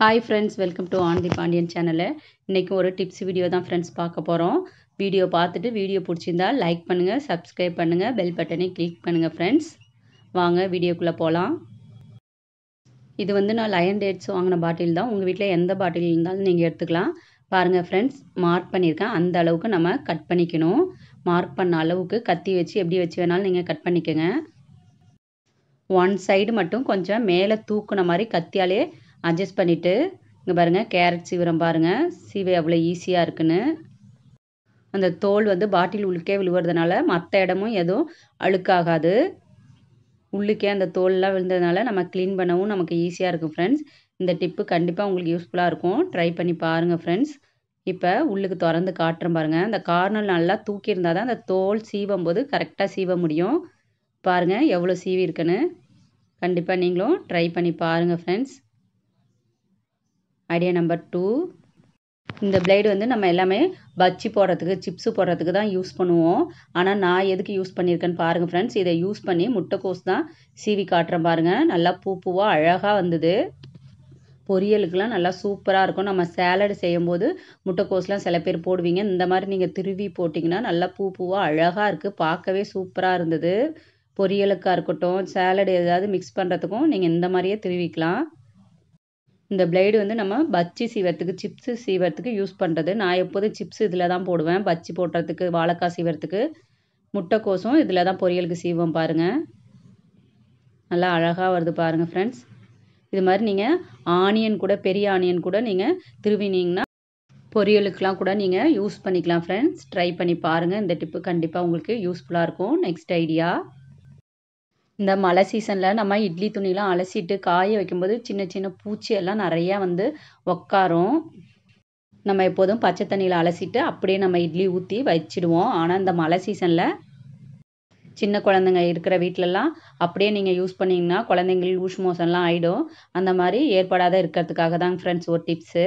hi friends welcome to on the Pandian சேனலில் இன்றைக்கும் ஒரு டிப்ஸ் வீடியோ தான் ஃப்ரெண்ட்ஸ் பார்க்க போகிறோம் வீடியோ பார்த்துட்டு வீடியோ பிடிச்சிருந்தா லைக் பண்ணுங்கள் சப்ஸ்கிரைப் பண்ணுங்கள் பெல் பட்டனை கிளிக் பண்ணுங்கள் ஃப்ரெண்ட்ஸ் வாங்க வீடியோக்குள்ளே போகலாம் இது வந்து நான் லயன் டேட்ஸ் வாங்கின பாட்டில் தான் உங்கள் வீட்டில் எந்த பாட்டில் இருந்தாலும் நீங்கள் எடுத்துக்கலாம் பாருங்கள் ஃப்ரெண்ட்ஸ் மார்க் பண்ணியிருக்கேன் அந்த அளவுக்கு நம்ம கட் பண்ணிக்கணும் மார்க் பண்ண அளவுக்கு கத்தி வச்சு எப்படி வச்சு வேணாலும் நீங்கள் கட் பண்ணிக்கோங்க ஒன் சைடு மட்டும் கொஞ்சம் மேலே தூக்குன மாதிரி கத்தியாலே அட்ஜஸ்ட் பண்ணிவிட்டு இங்கே பாருங்கள் கேரட் சீவிரம் பாருங்கள் சீவை அவ்வளோ ஈஸியாக இருக்குன்னு அந்த தோல் வந்து பாட்டில் உள்ளுக்கே விழுவுறதுனால மற்ற இடமும் எதுவும் அழுக்காகாது உள்ளுக்கே அந்த தோல்லாம் விழுந்ததுனால நம்ம க்ளீன் பண்ணவும் நமக்கு ஈஸியாக இருக்கும் ஃப்ரெண்ட்ஸ் இந்த டிப்பு கண்டிப்பாக உங்களுக்கு யூஸ்ஃபுல்லாக இருக்கும் ட்ரை பண்ணி பாருங்கள் ஃப்ரெண்ட்ஸ் இப்போ உள்ளுக்கு திறந்து காட்டுற பாருங்கள் அந்த கார்னர் நல்லா தூக்கி இருந்தால் தான் அந்த தோல் சீவும் போது கரெக்டாக சீவ முடியும் பாருங்கள் எவ்வளோ சீவி இருக்குன்னு கண்டிப்பாக நீங்களும் ட்ரை பண்ணி பாருங்கள் ஃப்ரெண்ட்ஸ் ஐடியா நம்பர் டூ இந்த பிளேடு வந்து நம்ம எல்லாமே பஜ்ஜி போடுறதுக்கு சிப்ஸு போடுறதுக்கு தான் யூஸ் பண்ணுவோம் ஆனால் நான் எதுக்கு யூஸ் பண்ணியிருக்கேன்னு பாருங்கள் ஃப்ரெண்ட்ஸ் இதை யூஸ் பண்ணி முட்டைக்கோஸ் தான் சீவி காட்டுறேன் பாருங்கள் நல்லா பூ பூவாக அழகாக வந்தது பொரியலுக்கெலாம் நல்லா சூப்பராக இருக்கும் நம்ம சேலடு செய்யும்போது முட்டைக்கோஸ்லாம் சில பேர் போடுவீங்க இந்த மாதிரி நீங்கள் திருவி போட்டிங்கன்னா நல்லா பூ பூவாக அழகாக இருக்குது பார்க்கவே சூப்பராக இருந்தது பொரியலுக்காக இருக்கட்டும் சேலடு ஏதாவது மிக்ஸ் பண்ணுறதுக்கும் நீங்கள் இந்த மாதிரியே திருவிக்கலாம் இந்த பிளேடு வந்து நம்ம பஜ்ஜி சீவறத்துக்கு சிப்ஸு சீவறத்துக்கு யூஸ் பண்ணுறது நான் எப்போதும் சிப்ஸ் இதில் தான் போடுவேன் பஜ்ஜி போடுறதுக்கு வாழைக்காய் சீவறத்துக்கு முட்டைக்கோசும் இதில் தான் பொரியலுக்கு சீவம் பாருங்கள் நல்லா அழகாக வருது பாருங்கள் ஃப்ரெண்ட்ஸ் இது மாதிரி நீங்கள் ஆனியன் கூட பெரிய ஆனியன் கூட நீங்கள் திருவினீங்கன்னா பொரியலுக்கெலாம் கூட நீங்கள் யூஸ் பண்ணிக்கலாம் ஃப்ரெண்ட்ஸ் ட்ரை பண்ணி பாருங்கள் இந்த டிப்பு கண்டிப்பாக உங்களுக்கு யூஸ்ஃபுல்லாக இருக்கும் நெக்ஸ்ட் ஐடியா இந்த மழை சீசனில் நம்ம இட்லி துணிலாம் அலசிட்டு காய வைக்கும்போது சின்ன சின்ன பூச்சி எல்லாம் நிறையா வந்து உக்காரும் நம்ம எப்போதும் பச்சை தண்ணியில் அலசிட்டு அப்படியே நம்ம இட்லி ஊற்றி வச்சிடுவோம் ஆனால் இந்த மழை சீசனில் சின்ன குழந்தைங்க இருக்கிற வீட்டிலலாம் அப்படியே நீங்கள் யூஸ் பண்ணிங்கன்னா குழந்தைங்களுக்கு ஊஷ் மோசம்லாம் ஆகிடும் அந்த மாதிரி ஏற்படாத இருக்கிறதுக்காக தான் ஃப்ரெண்ட்ஸ் ஒரு டிப்ஸு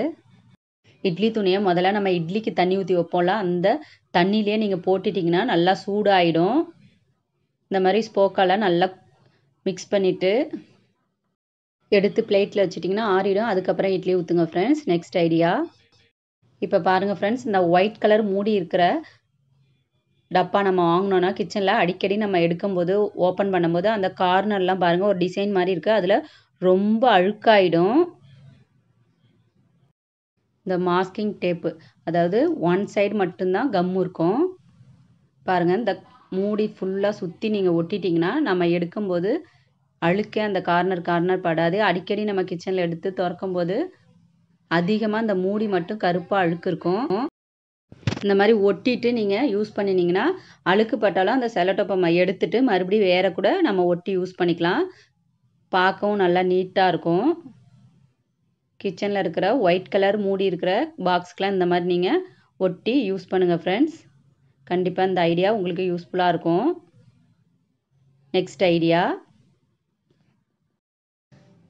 இட்லி துணியை முதல்ல நம்ம இட்லிக்கு தண்ணி ஊற்றி வைப்போம்ல அந்த தண்ணியிலே நீங்கள் போட்டுட்டிங்கன்னா நல்லா சூடாகிடும் இந்த மாதிரி ஸ்போக்கெல்லாம் நல்லா மிக்ஸ் பண்ணிவிட்டு எடுத்து பிளேட்டில் வச்சுட்டிங்கன்னா ஆறிடும் அதுக்கப்புறம் இட்லி ஊற்றுங்க ஃப்ரெண்ட்ஸ் நெக்ஸ்ட் ஐடியா இப்போ பாருங்கள் ஃப்ரெண்ட்ஸ் இந்த ஒயிட் கலர் மூடி இருக்கிற டப்பா நம்ம வாங்கினோன்னா கிச்சனில் அடிக்கடி நம்ம எடுக்கும்போது ஓப்பன் பண்ணும்போது அந்த கார்னர்லாம் பாருங்கள் ஒரு டிசைன் மாதிரி இருக்குது அதில் ரொம்ப அழுக்காயிடும் இந்த மாஸ்கிங் டேப்பு அதாவது ஒன் சைடு மட்டும்தான் கம் இருக்கும் பாருங்கள் இந்த மூடி ஃபுல்லாக சுற்றி நீங்கள் ஒட்டிட்டிங்கன்னா நம்ம எடுக்கும்போது அழுக்க அந்த கார்னர் கார்னர் படாது அடிக்கடி நம்ம கிச்சனில் எடுத்து திறக்கும்போது அதிகமாக அந்த மூடி மட்டும் கருப்பாக அழுக்கு இருக்கும் இந்த மாதிரி ஒட்டிட்டு நீங்கள் யூஸ் பண்ணினீங்கன்னா அழுக்கு பட்டாலும் அந்த செலட்டோப்பை எடுத்துட்டு மறுபடியும் வேற கூட நம்ம ஒட்டி யூஸ் பண்ணிக்கலாம் பார்க்கவும் நல்லா நீட்டாக இருக்கும் கிச்சனில் இருக்கிற ஒயிட் கலர் மூடி இருக்கிற பாக்ஸ்க்கெலாம் இந்த மாதிரி நீங்கள் ஒட்டி யூஸ் பண்ணுங்கள் ஃப்ரெண்ட்ஸ் கண்டிப்பாக இந்த ஐடியா உங்களுக்கு யூஸ்ஃபுல்லாக இருக்கும் நெக்ஸ்ட் ஐடியா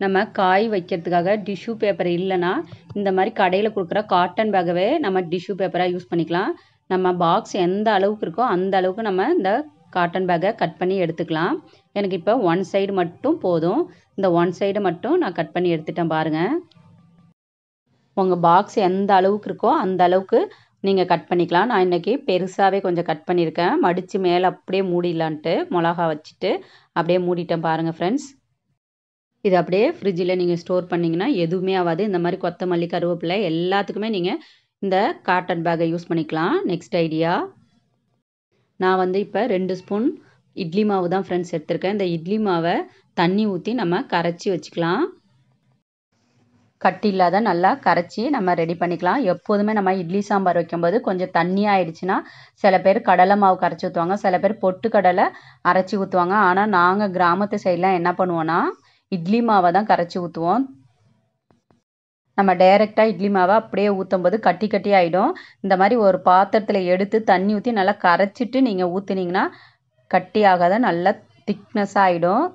நம்ம காய் வைக்கிறதுக்காக டிஷ்யூ பேப்பர் இல்லைன்னா இந்த மாதிரி கடையில் கொடுக்குற காட்டன் பேக்கவே நம்ம டிஷ்யூ பேப்பராக யூஸ் பண்ணிக்கலாம் நம்ம பாக்ஸ் எந்த அளவுக்கு இருக்கோ அந்த அளவுக்கு நம்ம இந்த காட்டன் பேக்கை கட் பண்ணி எடுத்துக்கலாம் எனக்கு இப்போ ஒன் சைடு மட்டும் போதும் இந்த ஒன் சைடு மட்டும் நான் கட் பண்ணி எடுத்துட்டேன் பாருங்கள் உங்கள் பாக்ஸ் எந்த அளவுக்கு இருக்கோ அந்த அளவுக்கு நீங்கள் கட் பண்ணிக்கலாம் நான் இன்றைக்கி பெருசாகவே கொஞ்சம் கட் பண்ணியிருக்கேன் மடித்து மேலே அப்படியே மூடிடலான்ட்டு மிளகா வச்சுட்டு அப்படியே மூடிட்டேன் பாருங்கள் ஃப்ரெண்ட்ஸ் இது அப்படியே ஃப்ரிட்ஜில் நீங்கள் ஸ்டோர் பண்ணிங்கன்னா எதுவுமே ஆகாது இந்த மாதிரி கொத்தமல்லி கருவேப்பிலை எல்லாத்துக்குமே நீங்கள் இந்த காட்டன் பேக்கை யூஸ் பண்ணிக்கலாம் நெக்ஸ்ட் ஐடியா நான் வந்து இப்போ ரெண்டு ஸ்பூன் இட்லி மாவு தான் ஃப்ரெண்ட்ஸ் எடுத்திருக்கேன் இந்த இட்லி மாவை தண்ணி ஊற்றி நம்ம கரைச்சி வச்சுக்கலாம் கட்டி இல்லாத நல்லா கரைச்சி நம்ம ரெடி பண்ணிக்கலாம் எப்போதுமே நம்ம இட்லி சாம்பார் வைக்கும்போது கொஞ்சம் தண்ணி ஆயிடுச்சுன்னா சில பேர் கடலை மாவு கரைச்சி ஊற்றுவாங்க சில பேர் பொட்டு கடலை அரைச்சி ஊற்றுவாங்க ஆனால் நாங்கள் கிராமத்து சைட்லாம் என்ன பண்ணுவோன்னா இட்லி மாவை தான் கரைச்சி ஊற்றுவோம் நம்ம டைரெக்டாக இட்லி மாவை அப்படியே ஊற்றும் போது கட்டி கட்டி ஆகிடும் இந்த மாதிரி ஒரு பாத்திரத்தில் எடுத்து தண்ணி ஊற்றி நல்லா கரைச்சிட்டு நீங்கள் ஊற்றுனீங்கன்னா கட்டி ஆகாத நல்லா திக்னஸ் ஆகிடும்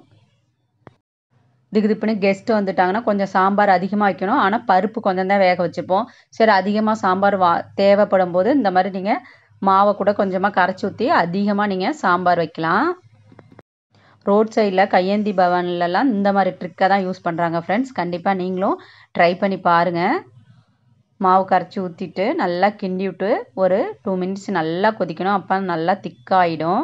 திகுதிப்புன்னு கெஸ்ட்டு வந்துட்டாங்கன்னா கொஞ்சம் சாம்பார் அதிகமாக வைக்கணும் ஆனால் பருப்பு கொஞ்சம் தான் வேக வச்சுப்போம் சரி அதிகமாக சாம்பார் வா தேவைப்படும் போது இந்த மாதிரி நீங்கள் மாவை கூட கொஞ்சமாக கரைச்சி ஊற்றி அதிகமாக நீங்கள் சாம்பார் வைக்கலாம் ரோட் சைடில் கையேந்தி பவன்லலாம் இந்த மாதிரி ட்ரிக்கை தான் யூஸ் பண்ணுறாங்க ஃப்ரெண்ட்ஸ் கண்டிப்பாக நீங்களும் ட்ரை பண்ணி பாருங்கள் மாவு கரைச்சி ஊற்றிட்டு நல்லா கிண்டி விட்டு ஒரு டூ மினிட்ஸ் நல்லா கொதிக்கணும் அப்போ நல்லா திக்காகிடும்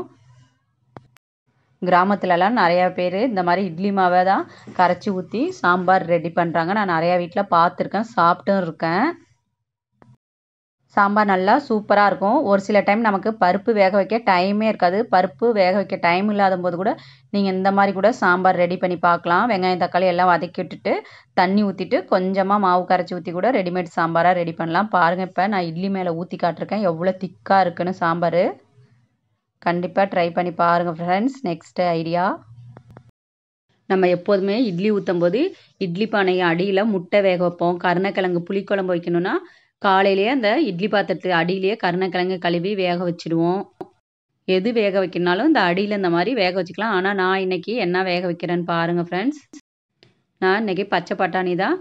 கிராமத்துலலாம் நிறையா பேர் இந்த மாதிரி இட்லி மாவை தான் கரைச்சி ஊற்றி சாம்பார் ரெடி பண்ணுறாங்க நான் நிறையா வீட்டில் பார்த்துருக்கேன் சாப்பிட்டும் இருக்கேன் சாம்பார் நல்லா சூப்பராக இருக்கும் ஒரு சில டைம் நமக்கு பருப்பு வேக வைக்க டைமே இருக்காது பருப்பு வேக வைக்க டைம் இல்லாத போது கூட நீங்கள் இந்த மாதிரி கூட சாம்பார் ரெடி பண்ணி பார்க்கலாம் வெங்காயம் தக்காளி எல்லாம் வதக்கி விட்டுட்டு தண்ணி ஊற்றிட்டு கொஞ்சமாக மாவு கரைச்சி ஊற்றி கூட ரெடிமேட் சாம்பாராக ரெடி பண்ணலாம் பாருங்கள் இப்போ நான் இட்லி மேலே ஊற்றி காட்டிருக்கேன் எவ்வளோ திக்காக இருக்குன்னு சாம்பார் கண்டிப்பாக ட்ரை பண்ணி பாருங்கள் ஃப்ரெண்ட்ஸ் நெக்ஸ்ட்டு ஐடியா நம்ம எப்போதுமே இட்லி ஊற்றும் போது இட்லி பானையை அடியில் முட்டை வேக வைப்போம் கருணக்கிழங்கு புளிக்குழம்பு வைக்கணும்னா காலையிலேயே அந்த இட்லி பாத்திரத்து அடியிலேயே கருணக்கிழங்கு கழுவி வேக வச்சுடுவோம் எது வேக வைக்கணும்னாலும் இந்த அடியில் இந்த மாதிரி வேக வச்சுக்கலாம் ஆனால் நான் இன்னைக்கு என்ன வேக வைக்கிறேன்னு பாருங்கள் ஃப்ரெண்ட்ஸ் நான் இன்றைக்கி பச்சை பட்டாணி தான்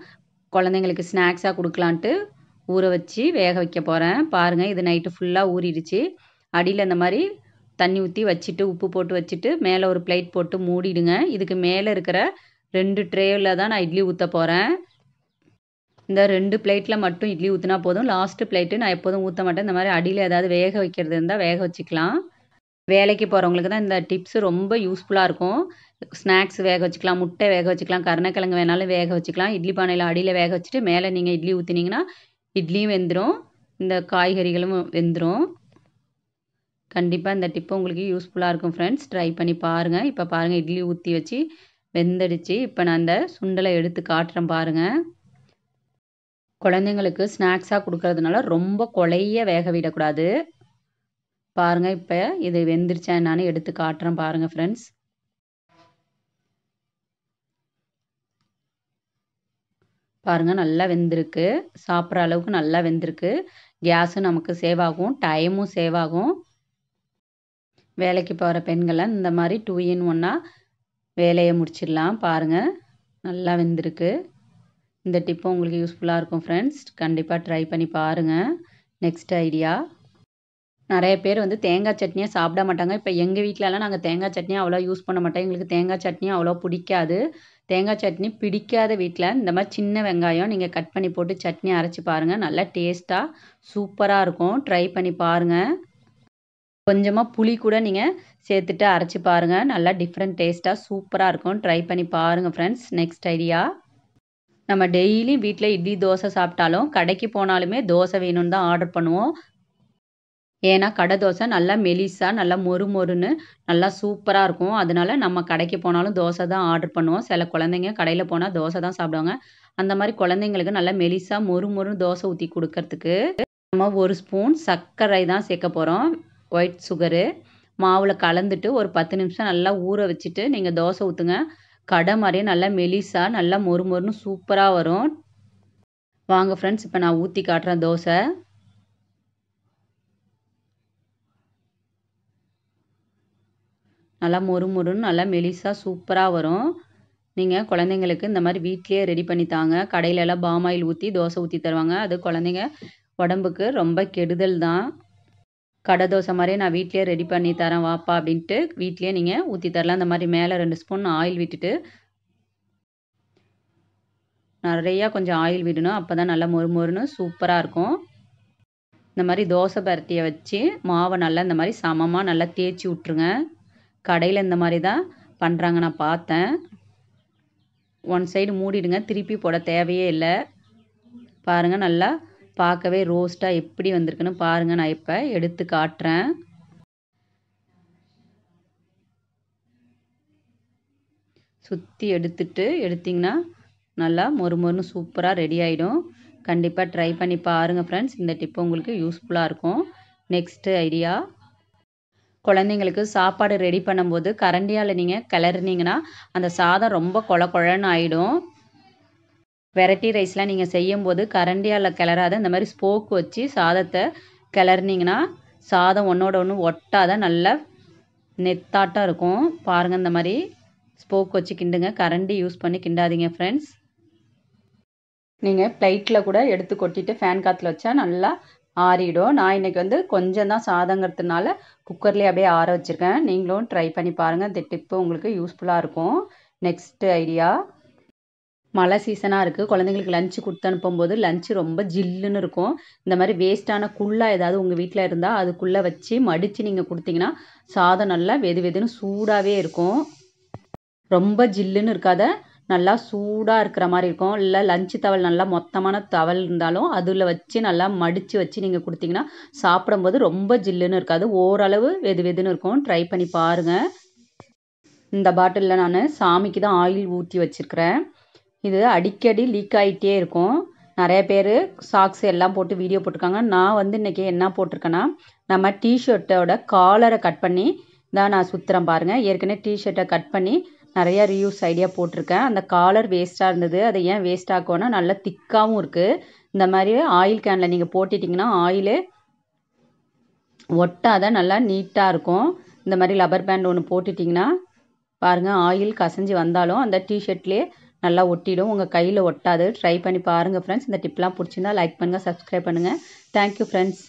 குழந்தைங்களுக்கு ஸ்நாக்ஸாக கொடுக்கலான்ட்டு ஊற வச்சு வேக வைக்க போகிறேன் பாருங்கள் இது நைட்டு ஃபுல்லாக ஊறிடுச்சு அடியில் இந்த மாதிரி தண்ணி ஊற்றி வச்சுட்டு உப்பு போட்டு வச்சுட்டு மேலே ஒரு பிளேட் போட்டு மூடிடுங்க இதுக்கு மேலே இருக்கிற ரெண்டு ட்ரேவில் தான் நான் இட்லி ஊற்ற போகிறேன் இந்த ரெண்டு பிளேட்டில் மட்டும் இட்லி ஊற்றினா போதும் லாஸ்ட்டு பிளேட்டு நான் எப்போதும் ஊற்ற மாட்டேன் இந்த மாதிரி அடியில் ஏதாவது வேக வைக்கிறது இருந்தால் வேக வச்சுக்கலாம் வேலைக்கு போகிறவங்களுக்கு தான் இந்த டிப்ஸ் ரொம்ப யூஸ்ஃபுல்லாக இருக்கும் ஸ்நாக்ஸ் வேக வச்சுக்கலாம் முட்டை வேக வச்சுக்கலாம் கருணக்கிழங்கு வேணாலும் வேக வச்சுக்கலாம் இட்லி பானையில் அடியில் வேக வச்சுட்டு மேலே நீங்கள் இட்லி ஊற்றினீங்கன்னா இட்லியும் வெந்துடும் இந்த காய்கறிகளும் வெந்துடும் கண்டிப்பாக இந்த டிப்பு உங்களுக்கு யூஸ்ஃபுல்லாக இருக்கும் ஃப்ரெண்ட்ஸ் ட்ரை பண்ணி பாருங்கள் இப்போ பாருங்கள் இட்லி ஊற்றி வச்சு வெந்தடிச்சு இப்போ நான் அந்த சுண்டலை எடுத்து காட்டுறேன் பாருங்கள் குழந்தைங்களுக்கு ஸ்நாக்ஸாக கொடுக்கறதுனால ரொம்ப கொலைய வேக விடக்கூடாது பாருங்கள் இப்போ இது வெந்திருச்சேன் நான் எடுத்து காட்டுறேன் பாருங்கள் ஃப்ரெண்ட்ஸ் பாருங்கள் நல்லா வெந்திருக்கு சாப்பிட்ற அளவுக்கு நல்லா வெந்திருக்கு கேஸும் நமக்கு சேவ் ஆகும் டைமும் சேவ் ஆகும் வேலைக்கு போகிற பெண்கள்லாம் இந்த மாதிரி டூ இன் ஒன்னாக வேலையை முடிச்சிடலாம் பாருங்கள் நல்லா வெந்திருக்கு இந்த டிப்பும் உங்களுக்கு யூஸ்ஃபுல்லாக இருக்கும் ஃப்ரெண்ட்ஸ் கண்டிப்பாக ட்ரை பண்ணி பாருங்கள் நெக்ஸ்ட் ஐடியா நிறைய பேர் வந்து தேங்காய் சட்னியாக சாப்பிட மாட்டாங்க இப்போ எங்கள் வீட்டிலலாம் நாங்கள் தேங்காய் சட்னி அவ்வளோ யூஸ் பண்ண மாட்டோம் எங்களுக்கு தேங்காய் சட்னி அவ்வளோ பிடிக்காது தேங்காய் சட்னி பிடிக்காத வீட்டில் இந்த மாதிரி சின்ன வெங்காயம் நீங்கள் கட் பண்ணி போட்டு சட்னி அரைச்சி பாருங்கள் நல்லா டேஸ்ட்டாக சூப்பராக இருக்கும் ட்ரை பண்ணி பாருங்கள் கொஞ்சமாக புளி கூட நீங்கள் சேர்த்துட்டு அரைச்சி பாருங்கள் நல்லா டிஃப்ரெண்ட் டேஸ்ட்டாக சூப்பராக இருக்கும் ட்ரை பண்ணி பாருங்கள் ஃப்ரெண்ட்ஸ் நெக்ஸ்ட் ஐடியா நம்ம டெய்லி வீட்டில் இட்லி தோசை சாப்பிட்டாலும் கடைக்கு போனாலுமே தோசை வேணும்னு தான் ஆர்டர் பண்ணுவோம் ஏன்னா கடை தோசை நல்லா மெலிசாக நல்லா மொறு மொறுன்னு நல்லா சூப்பராக இருக்கும் அதனால நம்ம கடைக்கு போனாலும் தோசை தான் ஆர்டர் பண்ணுவோம் சில குழந்தைங்க கடையில் போனால் தோசை தான் சாப்பிடுவாங்க அந்த மாதிரி குழந்தைங்களுக்கு நல்லா மெலிசாக மொறு மொறுன்னு தோசை ஊற்றி கொடுக்கறதுக்கு நம்ம ஒரு ஸ்பூன் சர்க்கரை தான் சேர்க்க போகிறோம் ஒயிட் சுகரு மாவில் கலந்துட்டு ஒரு பத்து நிமிஷம் நல்லா ஊற வச்சுட்டு நீங்கள் தோசை ஊற்றுங்க கடை மாதிரியே நல்லா மெலிசாக நல்லா மொறு மொறுன்னு சூப்பராக வரும் வாங்க ஃப்ரெண்ட்ஸ் இப்போ நான் ஊற்றி காட்டுறேன் தோசை நல்லா மொறு மொறுன்னு நல்லா மெலிசாக சூப்பராக வரும் நீங்கள் குழந்தைங்களுக்கு இந்த மாதிரி வீட்லேயே ரெடி பண்ணி தாங்க கடையிலலாம் பாமாயில் ஊற்றி தோசை ஊற்றி தருவாங்க அது குழந்தைங்க உடம்புக்கு ரொம்ப கெடுதல் தான் கடை தோசை மாதிரியே நான் வீட்லேயே ரெடி பண்ணி தரேன் வாப்பா அப்படின்ட்டு வீட்லேயே நீங்கள் ஊற்றி தரலாம் அந்த மாதிரி மேலே ரெண்டு ஸ்பூன் ஆயில் விட்டுட்டு நிறையா கொஞ்சம் ஆயில் விடணும் அப்போ தான் நல்லா மொறுமொறுன்னு சூப்பராக இருக்கும் இந்த மாதிரி தோசை பரட்டியை வச்சு மாவை நல்லா இந்த மாதிரி சமமாக நல்லா தேய்ச்சி விட்ருங்க கடையில் இந்த மாதிரி தான் பண்ணுறாங்க நான் பார்த்தேன் ஒன் சைடு மூடிடுங்க திருப்பி போட தேவையே இல்லை பாருங்கள் நல்லா பார்க்கவே ரோஸ்ட்டாக எப்படி வந்திருக்குன்னு பாருங்கள் நான் இப்போ எடுத்து காட்டுறேன் சுற்றி எடுத்துட்டு எடுத்திங்கன்னா நல்லா மொறு மொறுன்னு சூப்பராக ரெடி ஆகிடும் கண்டிப்பாக ட்ரை பண்ணி பாருங்கள் ஃப்ரெண்ட்ஸ் இந்த டிப்பு உங்களுக்கு யூஸ்ஃபுல்லாக இருக்கும் நெக்ஸ்ட்டு ஐடியா குழந்தைங்களுக்கு சாப்பாடு ரெடி பண்ணும்போது கரண்டியால் நீங்கள் கிளறினீங்கன்னா அந்த சாதம் ரொம்ப கொழ கொழன்னு ஆகிடும் வெரைட்டி ரைஸ்லாம் நீங்கள் செய்யும் போது கரண்டியால் கிளறாத இந்த மாதிரி ஸ்போக் வச்சு சாதத்தை கிளறினீங்கன்னா சாதம் ஒன்றோட ஒன்று ஒட்டாத நல்லா நெத்தாட்டம் இருக்கும் பாருங்கள் இந்த மாதிரி ஸ்போக் வச்சு கிண்டுங்க கரண்டி யூஸ் பண்ணி கிண்டாதீங்க ஃப்ரெண்ட்ஸ் நீங்கள் பிளைட்டில் கூட எடுத்து கொட்டிட்டு ஃபேன் காற்றுல வச்சா நல்லா ஆறிடும் நான் இன்றைக்கி வந்து கொஞ்சம் தான் சாதங்கிறதுனால குக்கர்லேயே அப்படியே ஆற வச்சுருக்கேன் நீங்களும் ட்ரை பண்ணி பாருங்கள் இந்த டிப்பு உங்களுக்கு யூஸ்ஃபுல்லாக இருக்கும் நெக்ஸ்ட்டு ஐடியா மழை சீசனாக இருக்குது குழந்தைங்களுக்கு லஞ்சு கொடுத்து அனுப்பும்போது லஞ்சு ரொம்ப ஜில்லுன்னு இருக்கும் இந்த மாதிரி வேஸ்ட்டான குள்ளாக ஏதாவது உங்கள் வீட்டில் இருந்தால் அதுக்குள்ளே வச்சு மடித்து நீங்கள் கொடுத்தீங்கன்னா சாதம் நல்லா வெது வெதுன்னு சூடாகவே இருக்கும் ரொம்ப ஜில்லுன்னு இருக்காத நல்லா சூடாக இருக்கிற மாதிரி இருக்கும் இல்லை லஞ்சு தவல் நல்லா மொத்தமான தவல் இருந்தாலும் அதில் வச்சு நல்லா மடித்து வச்சு நீங்கள் கொடுத்தீங்கன்னா சாப்பிடும்போது ரொம்ப ஜில்லுன்னு இருக்காது ஓரளவு வெது வெதுன்னு இருக்கும் ட்ரை பண்ணி பாருங்கள் இந்த பாட்டிலில் நான் சாமிக்கு தான் ஆயில் ஊற்றி வச்சுருக்கிறேன் இது அடிக்கடி லீக் ஆகிட்டே இருக்கும் நிறைய பேர் சாக்ஸ் எல்லாம் போட்டு வீடியோ போட்டிருக்காங்க நான் வந்து இன்றைக்கி என்ன போட்டிருக்கேன்னா நம்ம டிஷர்ட்டோட காலரை கட் பண்ணி தான் நான் சுற்றுறேன் பாருங்கள் ஏற்கனவே டிஷர்ட்டை கட் பண்ணி நிறையா ரியூஸ் ஐடியா போட்டிருக்கேன் அந்த காலர் வேஸ்ட்டாக இருந்தது அதை ஏன் வேஸ்ட் ஆக்கோன்னா நல்லா திக்காகவும் இருக்குது இந்த மாதிரி ஆயில் கேனில் நீங்கள் போட்டிட்டிங்கன்னா ஆயிலு ஒட்டாத நல்லா நீட்டாக இருக்கும் இந்த மாதிரி லப்பர் பேண்ட் ஒன்று போட்டுட்டிங்கன்னா பாருங்கள் ஆயில் கசஞ்சி வந்தாலும் அந்த டிஷர்ட்லேயே நல்லா ஒட்டிடும் உங்கள் கையில் ஒட்டாது ட்ரை பண்ணி பாருங்கள் ஃப்ரெண்ட்ஸ் இந்த டிப்லாம் பிடிச்சிருந்தா லைக் பண்ணுங்கள் சப்ஸ்கிரைப் பண்ணுங்கள் தேங்க்யூ ஃப்ரெண்ட்ஸ்